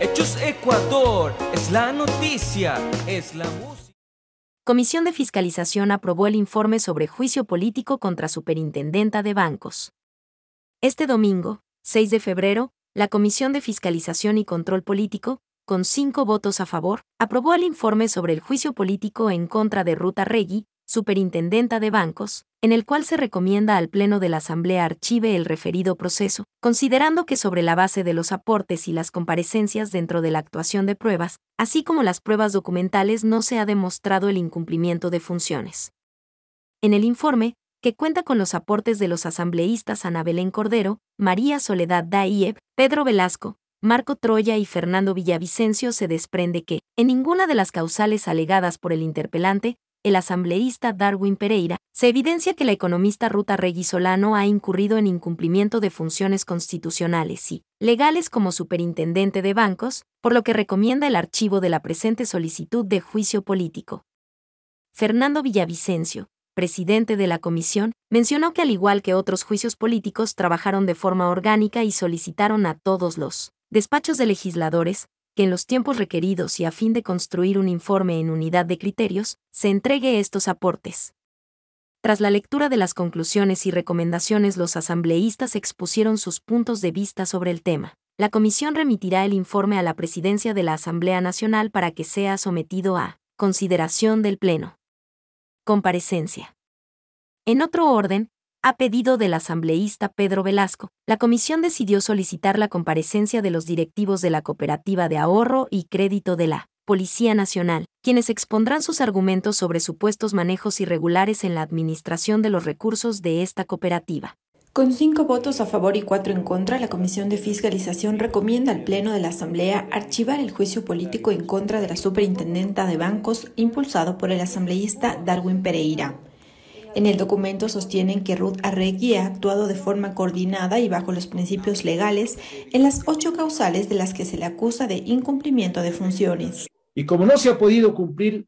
Hechos Ecuador, es la noticia, es la música. Comisión de Fiscalización aprobó el informe sobre juicio político contra Superintendenta de Bancos. Este domingo, 6 de febrero, la Comisión de Fiscalización y Control Político, con cinco votos a favor, aprobó el informe sobre el juicio político en contra de Ruta Regui, superintendenta de bancos, en el cual se recomienda al Pleno de la Asamblea archive el referido proceso, considerando que sobre la base de los aportes y las comparecencias dentro de la actuación de pruebas, así como las pruebas documentales, no se ha demostrado el incumplimiento de funciones. En el informe, que cuenta con los aportes de los asambleístas Ana Belén Cordero, María Soledad Daíev, Pedro Velasco, Marco Troya y Fernando Villavicencio se desprende que, en ninguna de las causales alegadas por el interpelante, el asambleísta Darwin Pereira, se evidencia que la economista Ruta Regui Solano ha incurrido en incumplimiento de funciones constitucionales y legales como superintendente de bancos, por lo que recomienda el archivo de la presente solicitud de juicio político. Fernando Villavicencio, presidente de la comisión, mencionó que al igual que otros juicios políticos trabajaron de forma orgánica y solicitaron a todos los despachos de legisladores, que en los tiempos requeridos y a fin de construir un informe en unidad de criterios, se entregue estos aportes. Tras la lectura de las conclusiones y recomendaciones, los asambleístas expusieron sus puntos de vista sobre el tema. La comisión remitirá el informe a la presidencia de la Asamblea Nacional para que sea sometido a consideración del Pleno. Comparecencia. En otro orden, a pedido del asambleísta Pedro Velasco, la comisión decidió solicitar la comparecencia de los directivos de la Cooperativa de Ahorro y Crédito de la Policía Nacional, quienes expondrán sus argumentos sobre supuestos manejos irregulares en la administración de los recursos de esta cooperativa. Con cinco votos a favor y cuatro en contra, la Comisión de Fiscalización recomienda al Pleno de la Asamblea archivar el juicio político en contra de la superintendenta de bancos impulsado por el asambleísta Darwin Pereira. En el documento sostienen que Ruth Arregui ha actuado de forma coordinada y bajo los principios legales en las ocho causales de las que se le acusa de incumplimiento de funciones. Y como no se ha podido cumplir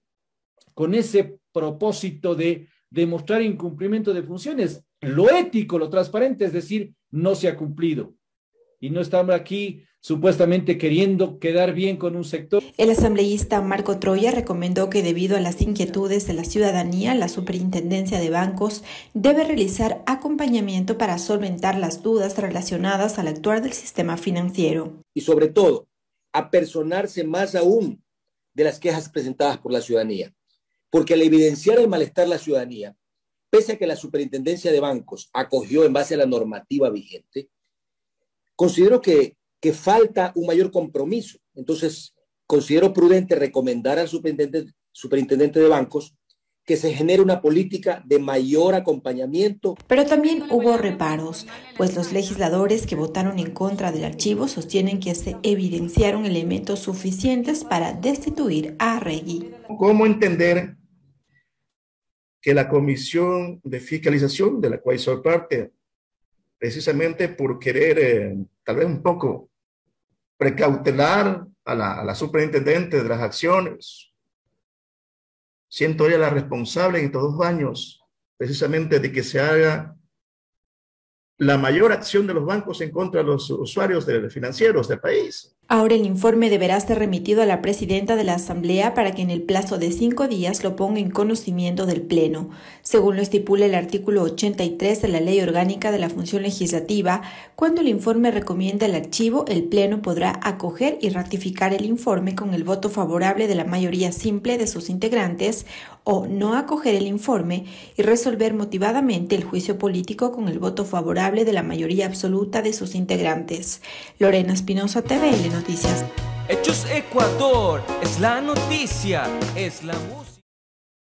con ese propósito de demostrar incumplimiento de funciones, lo ético, lo transparente, es decir, no se ha cumplido y no estamos aquí supuestamente queriendo quedar bien con un sector. El asambleísta Marco Troya recomendó que debido a las inquietudes de la ciudadanía, la Superintendencia de Bancos debe realizar acompañamiento para solventar las dudas relacionadas al actuar del sistema financiero. Y sobre todo, apersonarse más aún de las quejas presentadas por la ciudadanía, porque al evidenciar el malestar de la ciudadanía, pese a que la Superintendencia de Bancos acogió en base a la normativa vigente, Considero que, falta un mayor compromiso. Entonces, considero prudente recomendar al superintendente, superintendente de bancos que se genere una política de mayor acompañamiento. Pero también hubo reparos, pues los legisladores que votaron en contra del archivo sostienen que se evidenciaron elementos suficientes para destituir a Regui. ¿Cómo entender que la Comisión de Fiscalización, de la cual soy parte, precisamente por querer, eh, tal vez un poco, precautelar a la, superintendente de las acciones. Siento ella la responsable en estos dos años, precisamente de que se haga la mayor acción de los bancos en contra de los usuarios de, de financieros del país. Ahora el informe deberá ser remitido a la presidenta de la Asamblea para que en el plazo de cinco días lo ponga en conocimiento del Pleno, según lo estipula el artículo 83 de la Ley Orgánica de la Función Legislativa. Cuando el informe recomienda el archivo, el Pleno podrá acoger y ratificar el informe con el voto favorable de la mayoría simple de sus integrantes o no acoger el informe y resolver motivadamente el juicio político con el voto favorable de la mayoría absoluta de sus integrantes. Lorena Espinosa TV noticias. Hechos Ecuador, es la noticia, es la música.